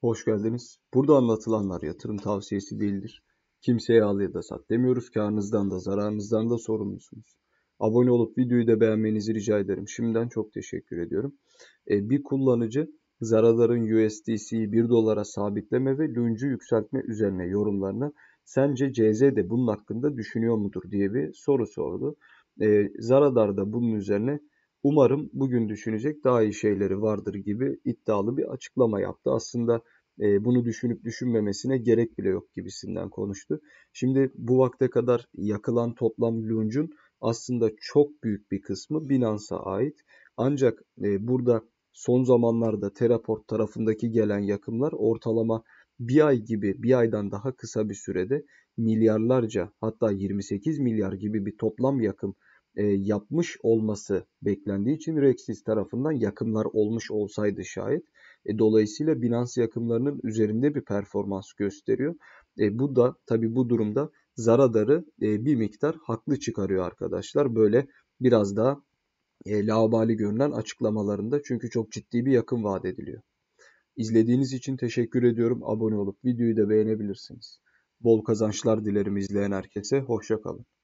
Hoş geldiniz. Burada anlatılanlar yatırım tavsiyesi değildir. Kimseye al ya da sat demiyoruz. Karnınızdan da zararınızdan da sorumlusunuz. Abone olup videoyu da beğenmenizi rica ederim. Şimdiden çok teşekkür ediyorum. E, bir kullanıcı zararların USDC'yi 1 dolara sabitleme ve Lunge'u yükseltme üzerine yorumlarını sence CZ de bunun hakkında düşünüyor mudur diye bir soru sordu. E, Zaradar da bunun üzerine Umarım bugün düşünecek daha iyi şeyleri vardır gibi iddialı bir açıklama yaptı. Aslında e, bunu düşünüp düşünmemesine gerek bile yok gibisinden konuştu. Şimdi bu vakte kadar yakılan toplam lunçun aslında çok büyük bir kısmı Binance'a ait. Ancak e, burada son zamanlarda Teraport tarafındaki gelen yakımlar ortalama bir ay gibi bir aydan daha kısa bir sürede milyarlarca hatta 28 milyar gibi bir toplam yakım e, yapmış olması beklendiği için Rexis tarafından yakımlar olmuş olsaydı şayet. E, dolayısıyla Binance yakımlarının üzerinde bir performans gösteriyor. E, bu da tabi bu durumda Zaradar'ı e, bir miktar haklı çıkarıyor arkadaşlar. Böyle biraz daha e, laubali görünen açıklamalarında çünkü çok ciddi bir yakın vaat ediliyor. İzlediğiniz için teşekkür ediyorum. Abone olup videoyu da beğenebilirsiniz. Bol kazançlar dilerim izleyen herkese. Hoşçakalın.